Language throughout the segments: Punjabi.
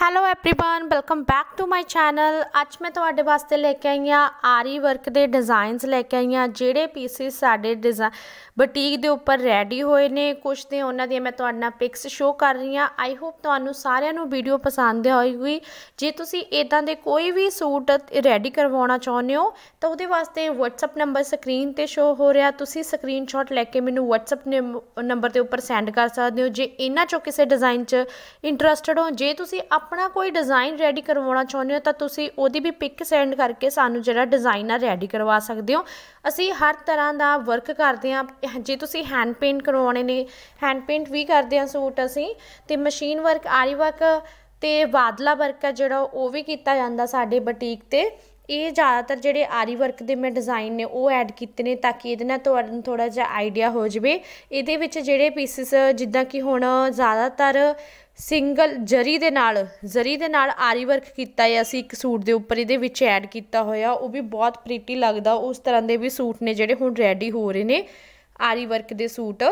hello everyone welcome back to my channel ਅੱਜ ਮੈਂ ਤੁਹਾਡੇ ਵਾਸਤੇ ਲੈ ਕੇ ਆਈ ਆ ਆਰੀ ਵਰਕ ਦੇ ਡਿਜ਼ਾਈਨਸ ਲੈ ਕੇ ਆਈ ਆ ਜਿਹੜੇ ਪੀਸਿਸ ਸਾਡੇ ਬੁਟੀਕ ਦੇ ਉੱਪਰ ਰੈਡੀ ਹੋਏ ਨੇ ਕੁਝ ਤੇ ਉਹਨਾਂ ਦੀ ਮੈਂ ਤੁਹਾਡੇ ਨਾਲ ਪਿਕਸ ਸ਼ੋ ਕਰ ਰਹੀ ਆ ਆਈ ਹੋਪ ਤੁਹਾਨੂੰ ਸਾਰਿਆਂ ਨੂੰ ਵੀਡੀਓ ਪਸੰਦ ਆਈ ਜੇ ਤੁਸੀਂ ਇਦਾਂ ਦੇ ਕੋਈ ਵੀ ਸੂਟ ਰੈਡੀ ਕਰਵਾਉਣਾ ਚਾਹੁੰਦੇ ਹੋ ਤਾਂ ਉਹਦੇ ਵਾਸਤੇ WhatsApp ਨੰਬਰ ਸਕਰੀਨ ਤੇ ਸ਼ੋ ਹੋ ਰਿਹਾ ਤੁਸੀਂ ਸਕਰੀਨਸ਼ਾਟ ਲੈ ਕੇ ਮੈਨੂੰ WhatsApp ਨੰਬਰ ਤੇ ਉੱਪਰ ਸੈਂਡ ਕਰ ਸਕਦੇ ਹੋ ਜੇ ਇਹਨਾਂ ਚੋਂ ਕਿਸੇ ਡਿਜ਼ਾਈਨ 'ਚ ਇੰਟਰਸਟਿਡ ਹੋ ਜੇ ਤੁਸੀਂ ਆਪਣਾ ਕੋਈ ਡਿਜ਼ਾਈਨ ਰੈਡੀ ਕਰਵਾਉਣਾ ਚਾਹੁੰਦੇ ਹੋ ਤਾਂ ਤੁਸੀਂ ਉਹਦੀ ਵੀ ਪਿਕ ਸੈਂਡ ਕਰਕੇ ਸਾਨੂੰ ਜਿਹੜਾ ਡਿਜ਼ਾਈਨ ਆ ਰੈਡੀ ਕਰਵਾ ਸਕਦੇ ਹੋ ਅਸੀਂ ਹਰ ਤਰ੍ਹਾਂ ਦਾ ਵਰਕ ਕਰਦੇ ਆ ਜੇ ਤੁਸੀਂ ਹੈਂਡ ਪੇਂਟ ਕਰਵਾਉਣੇ ਨੇ ਹੈਂਡ ਪੇਂਟ ਵੀ ਕਰਦੇ ਆ ਸੂਟ ਅਸੀਂ ਤੇ ਮਸ਼ੀਨ ਵਰਕ ਆਰੀ ਵਰਕ ਤੇ ਬਾਦਲਾ ਵਰਕ ਆ ਜਿਹੜਾ ਉਹ ਵੀ ਕੀਤਾ ਜਾਂਦਾ ਸਾਡੇ ਬੁਟੀਕ ਤੇ ਇਹ ਜ਼ਿਆਦਾਤਰ ਜਿਹੜੇ ਆਰੀ ਵਰਕ ਦੇ ਮੈਂ ਡਿਜ਼ਾਈਨ ਨੇ ਉਹ ਐਡ ਕੀਤੇ ਨੇ ਤਾਂ ਕਿ ਇਹਦੇ ਨਾਲ ਤੁਹਾਨੂੰ ਥੋੜਾ ਜਿਹਾ ਆਈਡੀਆ ਹੋ ਜਵੇ ਇਹਦੇ ਵਿੱਚ ਜਿਹੜੇ ਪੀਸਸ ਜਿੱਦਾਂ ਕਿ ਹੁਣ ਜ਼ਿਆਦਾਤਰ ਸਿੰਗਲ ਜਰੀ ਦੇ ਨਾਲ ਜਰੀ ਦੇ ਨਾਲ ਆਰੀ ਵਰਕ ਕੀਤਾ ਹੈ ਅਸੀਂ ਇੱਕ ਸੂਟ ਦੇ ਉੱਪਰ ਇਹਦੇ ਵਿੱਚ ਐਡ ਕੀਤਾ ਹੋਇਆ ਉਹ ਵੀ ਬਹੁਤ ਪ੍ਰੀਟੀ ਲੱਗਦਾ ਉਸ ਤਰ੍ਹਾਂ ਦੇ ਵੀ ਸੂਟ ਨੇ ਜਿਹੜੇ ਹੁਣ ਰੈਡੀ ਹੋ ਰਹੇ ਨੇ ਆਰੀ ਵਰਕ ਦੇ ਸੂਟ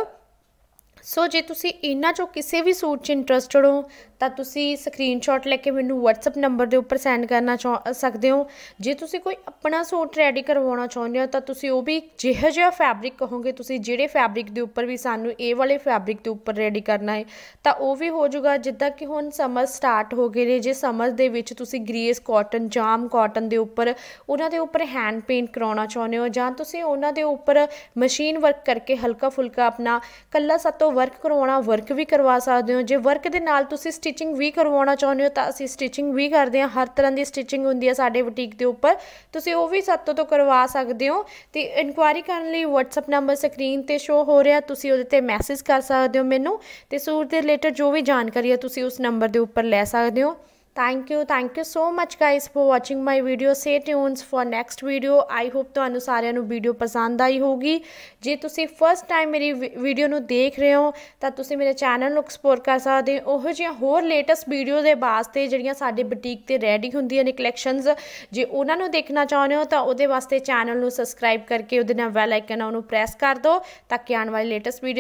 ਸੋ ਜੇ ਤੁਸੀਂ ਇਹਨਾਂ ਚੋਂ ਕਿਸੇ ਵੀ ਸੂਟ 'ਚ ਇੰਟਰਸਟਡ ਹੋ ਤਾਂ ਤੁਸੀਂ ਸਕਰੀਨਸ਼ਾਟ ਲੈ ਕੇ ਮੈਨੂੰ WhatsApp ਨੰਬਰ ਦੇ ਉੱਪਰ ਸੈਂਡ ਕਰਨਾ ਸਕਦੇ ਹੋ ਜੇ ਤੁਸੀਂ ਕੋਈ ਆਪਣਾ ਸੂਟ ਰੈਡੀ ਕਰਵਾਉਣਾ ਚਾਹੁੰਦੇ ਹੋ ਤਾਂ ਤੁਸੀਂ ਉਹ ਵੀ ਜਿਹੇ ਜਿਹੇ ਫੈਬਰਿਕ ਕਹੋਗੇ ਤੁਸੀਂ ਜਿਹੜੇ ਫੈਬਰਿਕ ਦੇ ਉੱਪਰ ਵੀ ਸਾਨੂੰ ਇਹ ਵਾਲੇ ਫੈਬਰਿਕ ਦੇ ਉੱਪਰ ਰੈਡੀ ਕਰਨਾ ਹੈ ਤਾਂ ਉਹ ਵੀ ਹੋ ਜਾਊਗਾ ਜਿੱਦਾਂ ਕਿ ਹੁਣ ਸਮਰ ਸਟਾਰਟ ਹੋ ਗਏ ਨੇ ਜੇ ਸਮਰ ਦੇ ਵਿੱਚ ਤੁਸੀਂ ਗ੍ਰੇਸ ਕਾਟਨ ਜਾਮ ਕਾਟਨ ਦੇ ਉੱਪਰ ਉਹਨਾਂ ਦੇ ਉੱਪਰ ਹੈਂਡ ਪੇਂਟ ਕਰਾਉਣਾ ਚਾਹੁੰਦੇ ਹੋ ਜਾਂ ਤੁਸੀਂ ਉਹਨਾਂ ਦੇ ਉੱਪਰ ਮਸ਼ੀਨ ਵਰਕ ਕਰਕੇ ਹਲਕਾ ਫੁਲਕਾ ਆਪਣਾ ਕੱਲਾ ਸਾਤੋਂ ਵਰਕ ਕਰਾਉਣਾ ਵਰਕ ਵੀ ਕਰਵਾ ਸਕਦੇ ਹੋ ਜੇ ਵਰਕ ਦੇ ਨਾਲ ਤੁਸੀਂ ਸਟਿਚਿੰਗ ਵੀ ਕਰਵਾਉਣਾ ਚਾਹੁੰਦੇ ਹੋ ਤਾਂ ਅਸੀਂ ਸਟਿਚਿੰਗ ਵੀ ਕਰਦੇ ਹਾਂ ਹਰ ਤਰ੍ਹਾਂ ਦੀ ਸਟਿਚਿੰਗ ਹੁੰਦੀ ਹੈ ਸਾਡੇ ਬੁਟੀਕ ਦੇ ਉੱਪਰ ਤੁਸੀਂ ਉਹ ਵੀ ਸਾਤੋਂ ਤੋਂ ਕਰਵਾ ਸਕਦੇ ਹੋ ਤੇ ਇਨਕੁਆਇਰੀ ਕਰਨ ਲਈ WhatsApp ਨੰਬਰ ਸਕਰੀਨ ਤੇ ਸ਼ੋ ਹੋ ਰਿਹਾ ਤੁਸੀਂ ਉਹਦੇ ਤੇ ਮੈਸੇਜ ਕਰ ਸਕਦੇ ਹੋ ਮੈਨੂੰ ਤੇ ਸੂਟ ਦੇ ਰਿਲੇਟਡ ਜੋ ਵੀ ਜਾਣਕਾਰੀ ਹੈ ਤੁਸੀਂ ਉਸ ਨੰਬਰ ਦੇ ਉੱਪਰ ਲੈ ਸਕਦੇ ਹੋ thank you thank you so much guys for watching my video stay tuned for next video I hope ਤੁਹਾਨੂੰ ਸਾਰਿਆਂ ਨੂੰ ਵੀਡੀਓ ਪਸੰਦ ਆਈ ਹੋਗੀ ਜੇ ਤੁਸੀਂ ਫਸਟ ਟਾਈਮ ਮੇਰੀ ਵੀਡੀਓ ਨੂੰ ਦੇਖ ਰਹੇ ਹੋ ਤਾਂ ਤੁਸੀਂ ਮੇਰੇ ਚੈਨਲ ਨੂੰ ਸਪੋਰਟ ਕਰ ਸਕਦੇ ਹੋ ਉਹੋ ਜਿਹੀਆਂ ਹੋਰ ਲੇਟੈਸਟ ਵੀਡੀਓ ਦੇ ਵਾਸਤੇ ਜਿਹੜੀਆਂ ਸਾਡੇ ਬੁਟੀਕ ਤੇ ਰੈਡੀ ਹੁੰਦੀਆਂ ਨੇ ਕਲੈਕਸ਼ਨਸ ਜੇ ਉਹਨਾਂ ਨੂੰ ਦੇਖਣਾ ਚਾਹੁੰਦੇ ਹੋ ਤਾਂ ਉਹਦੇ ਵਾਸਤੇ ਚੈਨਲ ਨੂੰ ਸਬਸਕ੍ਰਾਈਬ ਕਰਕੇ ਉਹਦੇ ਨਾਲ ਬੈਲ ਆਈਕਨ ਨੂੰ ਪ੍ਰੈਸ ਕਰ ਦਿਓ ਤਾਂ ਕਿ ਆਉਣ ਵਾਲੀ ਲੇਟੈਸਟ ਵੀਡੀਓ